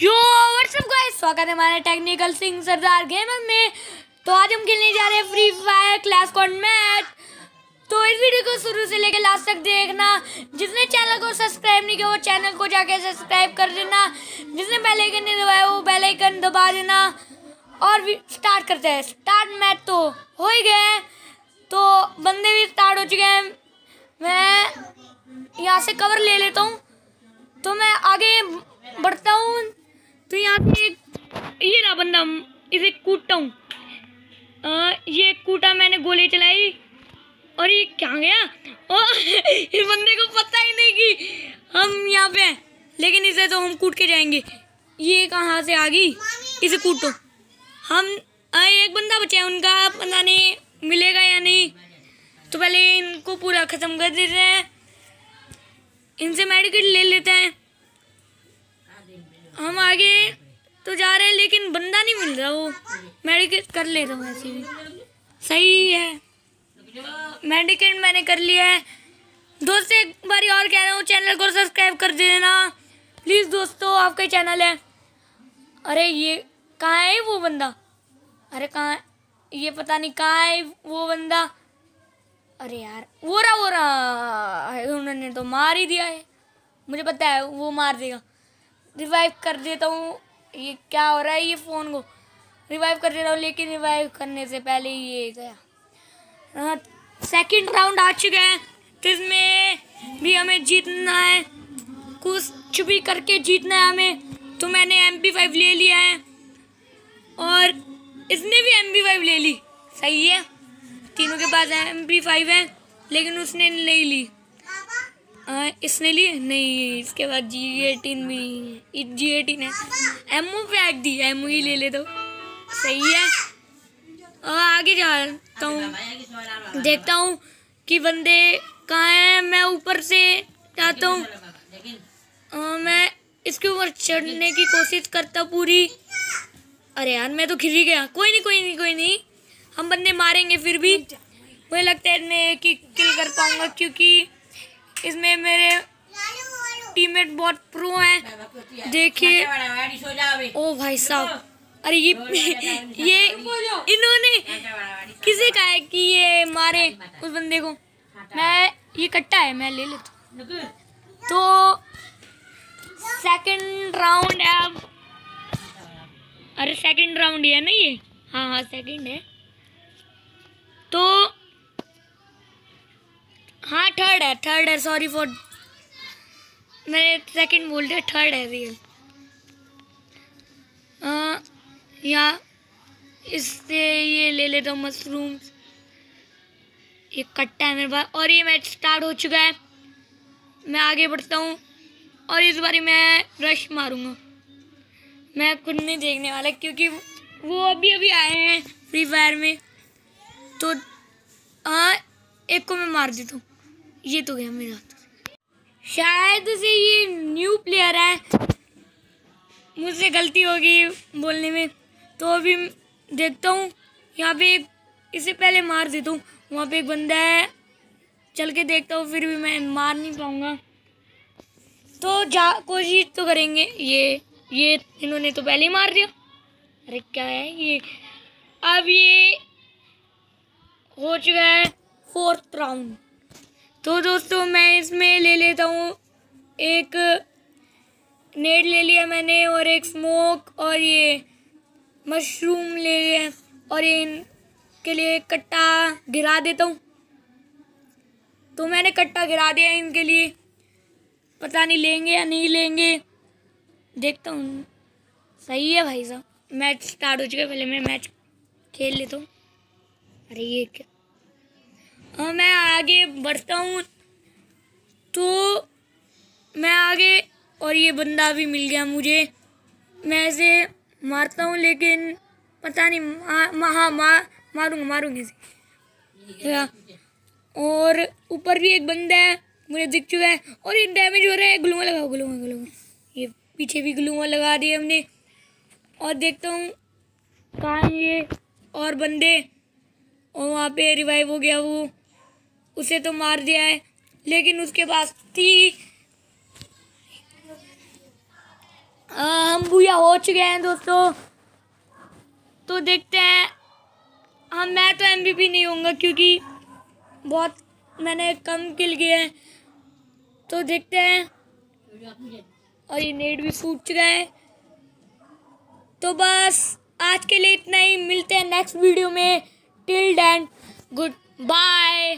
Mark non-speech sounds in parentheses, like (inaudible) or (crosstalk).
यो WhatsApp guys स्वागत है हमारे टेक्निकल सिंह सरदार गेमर में तो आज हम खेलने जा रहे हैं Free Fire class con match तो इस वीडियो को शुरू से लेकर लास्ट तक देखना जिसने चैनल को सब्सक्राइब नहीं किया वो चैनल को जाके सब्सक्राइब कर देना जिसने बेल आइकन नहीं दबाया वो बेल आइकन दबा देना और स्टार्ट करते हैं स्टार्ट मैच तो हो ही गए तो बंदे भी स्टार्ट हो चुके हैं मैं यहाँ से कवर ले लेता हूँ तो मैं आगे बढ़ता हूँ तो यहाँ पे एक ये रहा बंदा इसे कूटता हूँ ये कूटा मैंने गोली चलाई और ये क्या गया और ये (laughs) बंदे को पता ही नहीं कि हम यहाँ पे हैं लेकिन इसे तो हम कूट के जाएंगे ये कहाँ से आ गई इसे कूटो हम एक बंदा बचा उनका पता नहीं मिलेगा या नहीं तो पहले इनको पूरा ख़त्म कर देते हैं इनसे मेडिकेट ले लेते हैं हम आगे तो जा रहे हैं लेकिन बंदा नहीं मिल रहा वो मेडिकेट कर ले रहा हूँ ऐसे भी सही है मेडिकेट मैंने कर लिया है दोस्त एक बारी और कह रहा हूँ चैनल को सब्सक्राइब कर देना प्लीज़ दोस्तों आपका चैनल है अरे ये कहाँ है वो बंदा अरे कहाँ ये पता नहीं कहाँ है वो बंदा अरे यार वो रहा वो रहा उन्होंने तो मार ही दिया है मुझे पता है वो मार देगा रिवाइव कर देता हूँ ये क्या हो रहा है ये फ़ोन को रिवाइव कर देता हूँ लेकिन रिवाइव करने से पहले ये गया सेकंड राउंड आ चुके हैं तो इसमें भी हमें जीतना है कुछ भी करके जीतना है हमें तो मैंने एम फाइव ले लिया है और इसने भी एम फाइव ले ली सही है तीनों के पास एम पी फाइव है लेकिन उसने नहीं ली हाँ, इसने लिए नहीं इसके बाद जी एटीन भी जी एटीन है एमओ फेंक दी एमओ ही ले ले दो तो। सही है और आगे जाता हूँ देखता हूँ कि बंदे कहाँ हैं मैं ऊपर से जाता हूँ मैं इसके ऊपर चढ़ने की कोशिश करता पूरी अरे यार मैं तो खिल गया कोई नहीं कोई नहीं कोई नहीं हम बंदे मारेंगे फिर भी मुझे लगता है मैं कि किल कर पाऊंगा क्योंकि इसमें मेरे टीममेट बहुत प्रो हैं देखिए ओ भाई साहब अरे ये (laughs) ये इन्होंने किसे कहा है कि ये मारे उस बंदे को मैं ये कट्टा है मैं ले लेता तो सेकंड राउंड है अब अरे सेकंड राउंड है ना ये हाँ हाँ सेकंड है थर्ड है थर्ड है सॉरी फॉर मैंने सेकंड बोल दिया थर्ड है रियल या इससे ये ले लेता हूँ मशरूम ये कट्टा है मेरे पास और ये मैच स्टार्ट हो चुका है मैं आगे बढ़ता हूँ और इस बारी मैं रश मारूंगा मैं खुद नहीं देखने वाला क्योंकि वो अभी अभी आए हैं फ्री फायर में तो हाँ एक को मैं मार देता हूँ ये तो गया मेरा शायद से ये न्यू प्लेयर है मुझसे गलती होगी बोलने में तो अभी देखता हूँ यहाँ पे एक पहले मार देता हूँ वहाँ पे एक बंदा है चल के देखता हूँ फिर भी मैं मार नहीं पाऊँगा तो जा कोशिश तो करेंगे ये ये इन्होंने तो पहले ही मार दिया अरे क्या है ये अब ये हो चुका है फोर्थ राउंड तो दोस्तों मैं इसमें ले लेता हूँ एक नेट ले लिया मैंने और एक स्मोक और ये मशरूम ले लिया और ये इनके लिए कट्टा गिरा देता हूँ तो मैंने कट्टा गिरा दिया इनके लिए पता नहीं लेंगे या नहीं लेंगे देखता हूँ सही है भाई साहब मैच स्टार्ट हो चुका है पहले मैं मैच खेल लेता हूँ अरे ये क्या आगे बढ़ता हूँ तो मैं आगे और ये बंदा भी मिल गया मुझे मैं इसे मारता हूँ लेकिन पता नहीं मा, हाँ मा, मारूंगा मारूँगी इसे और ऊपर भी एक बंदा है मुझे दिख चुका है और ये डैमेज हो रहा है ग्लूमा लगाओ ग्लूमा ग्लूमा ये पीछे भी ग्लूमा लगा दिए हमने और देखता हूँ कहाँ ये और बंदे और वहाँ पे रिवाइव हो गया वो उसे तो मार दिया है लेकिन उसके पास थी हम भूया हो चुके हैं दोस्तों तो देखते हैं हम हाँ, मैं तो एम नहीं होऊंगा क्योंकि बहुत मैंने कम किल किए हैं तो देखते हैं और ये नेट भी फूट चुका है तो बस आज के लिए इतना ही मिलते हैं नेक्स्ट वीडियो में टिल डैन गुड बाय